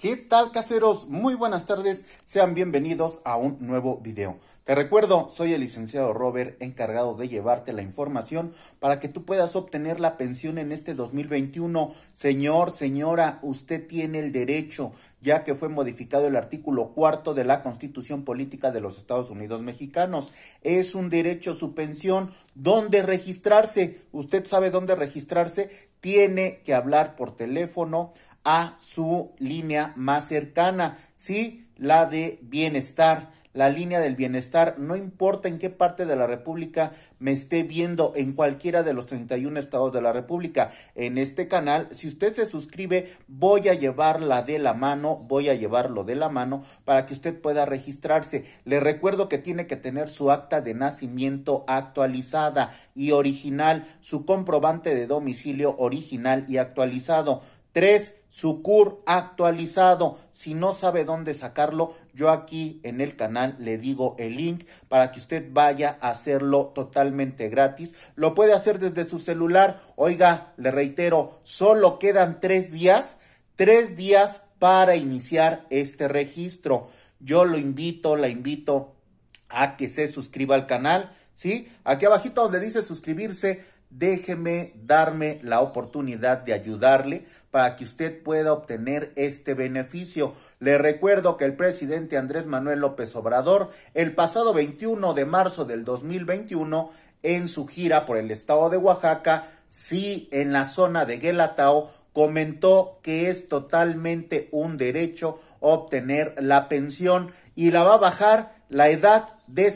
¿Qué tal caseros? Muy buenas tardes, sean bienvenidos a un nuevo video. Te recuerdo, soy el licenciado Robert, encargado de llevarte la información para que tú puedas obtener la pensión en este 2021. Señor, señora, usted tiene el derecho, ya que fue modificado el artículo cuarto de la Constitución Política de los Estados Unidos Mexicanos. Es un derecho su pensión. ¿Dónde registrarse? Usted sabe dónde registrarse. Tiene que hablar por teléfono a su línea más cercana, ¿sí? La de bienestar la línea del bienestar, no importa en qué parte de la República me esté viendo, en cualquiera de los 31 estados de la República, en este canal, si usted se suscribe, voy a llevarla de la mano, voy a llevarlo de la mano para que usted pueda registrarse. Le recuerdo que tiene que tener su acta de nacimiento actualizada y original, su comprobante de domicilio original y actualizado 3 su actualizado. Si no sabe dónde sacarlo, yo aquí en el canal le digo el link para que usted vaya a hacerlo totalmente gratis. Lo puede hacer desde su celular. Oiga, le reitero, solo quedan tres días, tres días para iniciar este registro. Yo lo invito, la invito a que se suscriba al canal, ¿sí? Aquí abajito donde dice suscribirse, déjeme darme la oportunidad de ayudarle para que usted pueda obtener este beneficio. Le recuerdo que el presidente Andrés Manuel López Obrador el pasado 21 de marzo del 2021 en su gira por el estado de Oaxaca, sí en la zona de Guelatao, comentó que es totalmente un derecho obtener la pensión y la va a bajar la edad de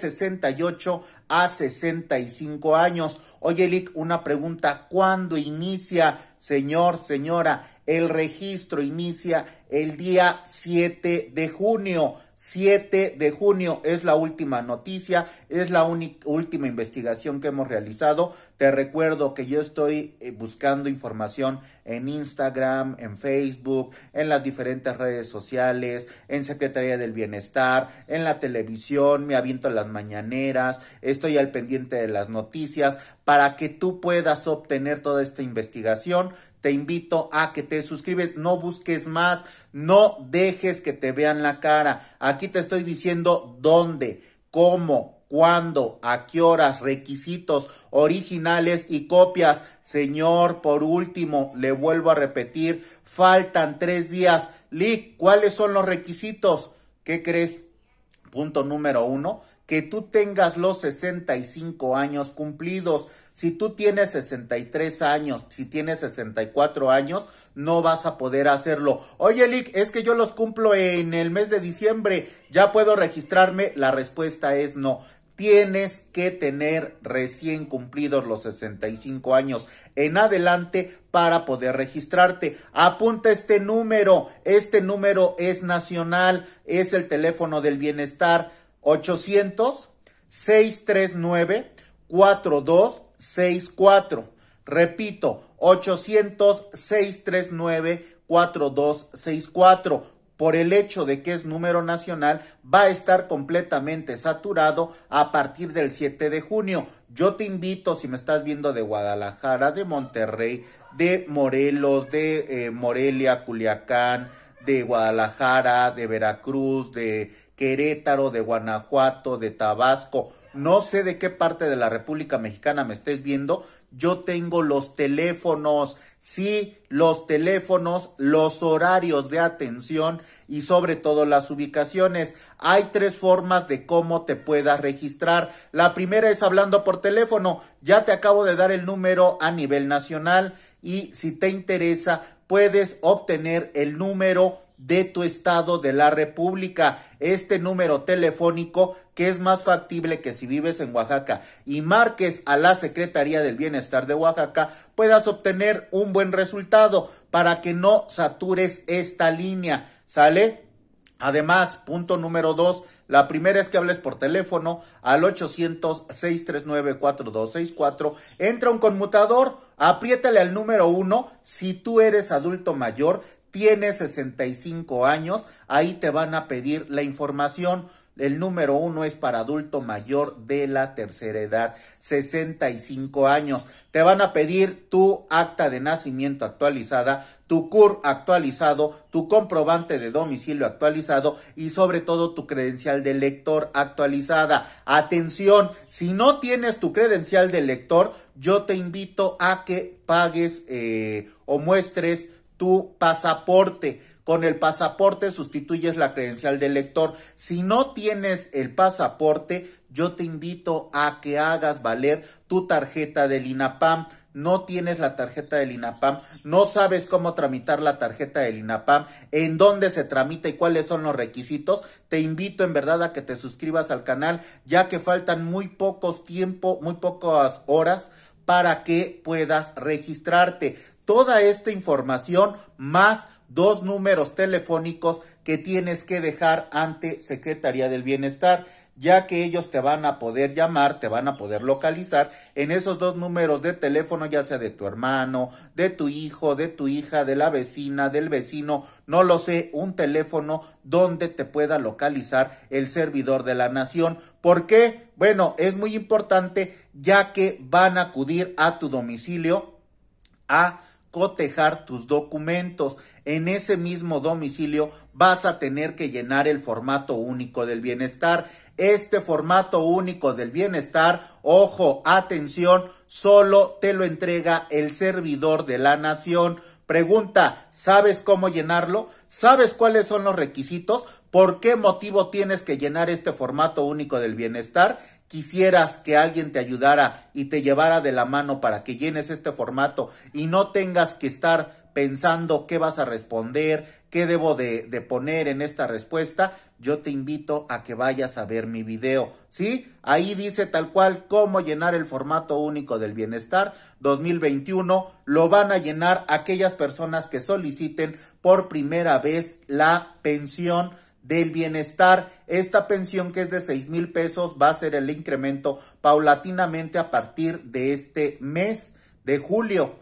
ocho a 65 años. Oye, Lick, una pregunta, ¿cuándo inicia, señor, señora? El registro inicia el día siete de junio. 7 de junio es la última noticia, es la última investigación que hemos realizado. Te recuerdo que yo estoy eh, buscando información en Instagram, en Facebook, en las diferentes redes sociales, en Secretaría del Bienestar, en la televisión, me aviento las mañaneras, estoy al pendiente de las noticias para que tú puedas obtener toda esta investigación te invito a que te suscribes, no busques más, no dejes que te vean la cara. Aquí te estoy diciendo dónde, cómo, cuándo, a qué horas, requisitos originales y copias. Señor, por último, le vuelvo a repetir, faltan tres días. Lee, ¿cuáles son los requisitos? ¿Qué crees? Punto número uno que tú tengas los 65 años cumplidos. Si tú tienes 63 años, si tienes 64 años, no vas a poder hacerlo. Oye, Lick, es que yo los cumplo en el mes de diciembre, ¿ya puedo registrarme? La respuesta es no. Tienes que tener recién cumplidos los 65 años en adelante para poder registrarte. Apunta este número. Este número es nacional, es el teléfono del bienestar 800 639 4264. Repito, 800 639 4264 por el hecho de que es número nacional, va a estar completamente saturado a partir del 7 de junio. Yo te invito, si me estás viendo de Guadalajara, de Monterrey, de Morelos, de eh, Morelia, Culiacán, de Guadalajara, de Veracruz, de Querétaro, de Guanajuato, de Tabasco, no sé de qué parte de la República Mexicana me estés viendo, yo tengo los teléfonos, sí, los teléfonos, los horarios de atención y sobre todo las ubicaciones. Hay tres formas de cómo te puedas registrar. La primera es hablando por teléfono, ya te acabo de dar el número a nivel nacional y si te interesa puedes obtener el número de tu estado de la República, este número telefónico que es más factible que si vives en Oaxaca y marques a la Secretaría del Bienestar de Oaxaca, puedas obtener un buen resultado para que no satures esta línea, ¿sale? Además, punto número dos, la primera es que hables por teléfono al 800-639-4264. Entra un conmutador, apriétale al número uno. Si tú eres adulto mayor, tienes 65 años, ahí te van a pedir la información. El número uno es para adulto mayor de la tercera edad, 65 años. Te van a pedir tu acta de nacimiento actualizada, tu CUR actualizado, tu comprobante de domicilio actualizado y sobre todo tu credencial de lector actualizada. Atención, si no tienes tu credencial de lector, yo te invito a que pagues eh, o muestres tu pasaporte. Con el pasaporte sustituyes la credencial del lector. Si no tienes el pasaporte, yo te invito a que hagas valer tu tarjeta del INAPAM. No tienes la tarjeta del INAPAM, no sabes cómo tramitar la tarjeta del INAPAM, en dónde se tramita y cuáles son los requisitos. Te invito en verdad a que te suscribas al canal, ya que faltan muy pocos tiempo, muy pocas horas para que puedas registrarte. Toda esta información más dos números telefónicos que tienes que dejar ante Secretaría del Bienestar ya que ellos te van a poder llamar, te van a poder localizar en esos dos números de teléfono, ya sea de tu hermano, de tu hijo, de tu hija, de la vecina, del vecino, no lo sé, un teléfono donde te pueda localizar el servidor de la nación. ¿Por qué? Bueno, es muy importante ya que van a acudir a tu domicilio a cotejar tus documentos. En ese mismo domicilio vas a tener que llenar el formato único del bienestar. Este formato único del bienestar, ojo, atención, solo te lo entrega el servidor de la nación. Pregunta, ¿sabes cómo llenarlo? ¿Sabes cuáles son los requisitos? ¿Por qué motivo tienes que llenar este formato único del bienestar? quisieras que alguien te ayudara y te llevara de la mano para que llenes este formato y no tengas que estar pensando qué vas a responder, qué debo de, poner en esta respuesta, yo te invito a que vayas a ver mi video, ¿sí? Ahí dice tal cual cómo llenar el formato único del bienestar 2021. Lo van a llenar aquellas personas que soliciten por primera vez la pensión del bienestar. Esta pensión que es de seis mil pesos va a ser el incremento paulatinamente a partir de este mes de julio.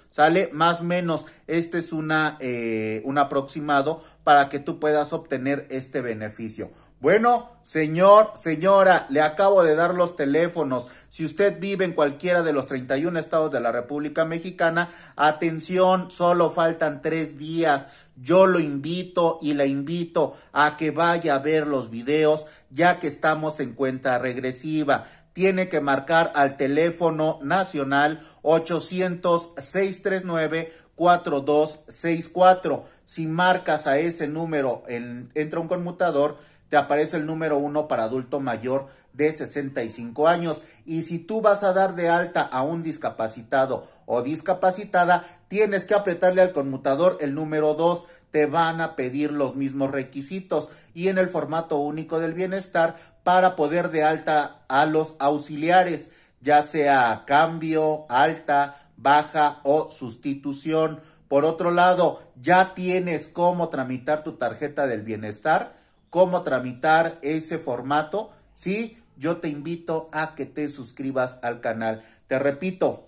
¿Sale? Más o menos, este es una, eh, un aproximado para que tú puedas obtener este beneficio. Bueno, señor, señora, le acabo de dar los teléfonos. Si usted vive en cualquiera de los 31 estados de la República Mexicana, atención, solo faltan tres días. Yo lo invito y la invito a que vaya a ver los videos ya que estamos en cuenta regresiva tiene que marcar al teléfono nacional 800-639-4264. Si marcas a ese número, entra un conmutador, te aparece el número 1 para adulto mayor de 65 años. Y si tú vas a dar de alta a un discapacitado o discapacitada, tienes que apretarle al conmutador el número 2 te van a pedir los mismos requisitos y en el formato único del bienestar para poder de alta a los auxiliares, ya sea cambio, alta, baja o sustitución. Por otro lado, ya tienes cómo tramitar tu tarjeta del bienestar, cómo tramitar ese formato, ¿sí? Yo te invito a que te suscribas al canal. Te repito,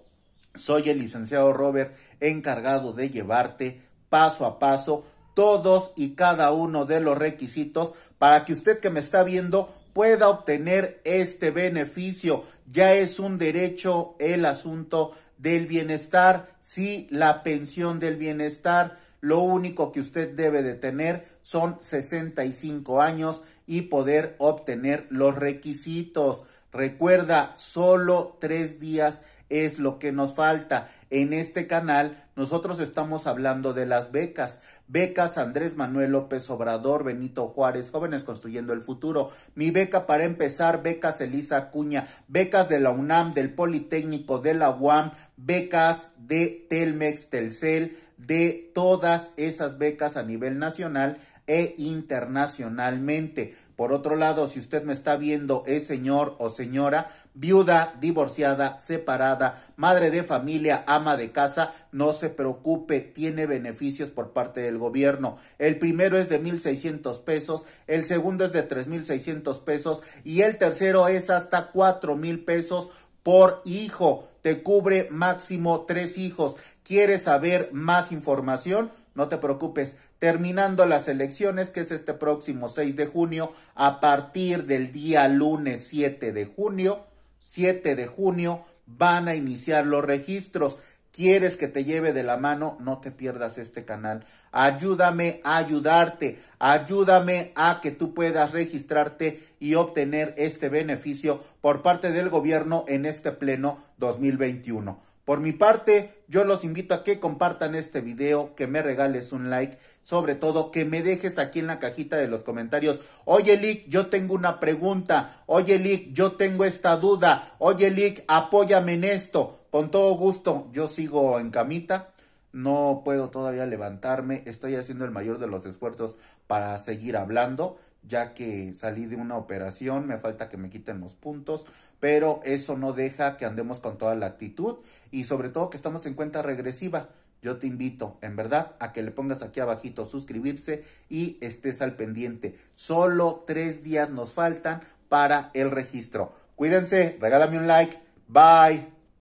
soy el licenciado Robert, encargado de llevarte paso a paso todos y cada uno de los requisitos para que usted que me está viendo pueda obtener este beneficio. Ya es un derecho el asunto del bienestar, Si la pensión del bienestar. Lo único que usted debe de tener son 65 años y poder obtener los requisitos. Recuerda, solo tres días es lo que nos falta en este canal, nosotros estamos hablando de las becas. Becas Andrés Manuel López Obrador, Benito Juárez, Jóvenes Construyendo el Futuro. Mi beca para empezar, becas Elisa Cuña, becas de la UNAM, del Politécnico, de la UAM, becas de Telmex, Telcel, de todas esas becas a nivel nacional e internacionalmente. Por otro lado, si usted me está viendo, es señor o señora, viuda, divorciada, separada, madre de familia, ama de casa, no se preocupe, tiene beneficios por parte del gobierno. El primero es de 1,600 pesos, el segundo es de 3,600 pesos y el tercero es hasta 4,000 pesos por hijo. Te cubre máximo tres hijos. ¿Quieres saber más información? No te preocupes, terminando las elecciones, que es este próximo 6 de junio, a partir del día lunes 7 de junio, 7 de junio, van a iniciar los registros. ¿Quieres que te lleve de la mano? No te pierdas este canal. Ayúdame a ayudarte. Ayúdame a que tú puedas registrarte y obtener este beneficio por parte del gobierno en este pleno 2021. Por mi parte, yo los invito a que compartan este video, que me regales un like, sobre todo que me dejes aquí en la cajita de los comentarios. Oye, Lick, yo tengo una pregunta. Oye, Lick, yo tengo esta duda. Oye, Lick, apóyame en esto. Con todo gusto, yo sigo en camita. No puedo todavía levantarme. Estoy haciendo el mayor de los esfuerzos para seguir hablando ya que salí de una operación, me falta que me quiten los puntos, pero eso no deja que andemos con toda la actitud y sobre todo que estamos en cuenta regresiva. Yo te invito, en verdad, a que le pongas aquí abajito suscribirse y estés al pendiente. Solo tres días nos faltan para el registro. Cuídense, regálame un like. Bye.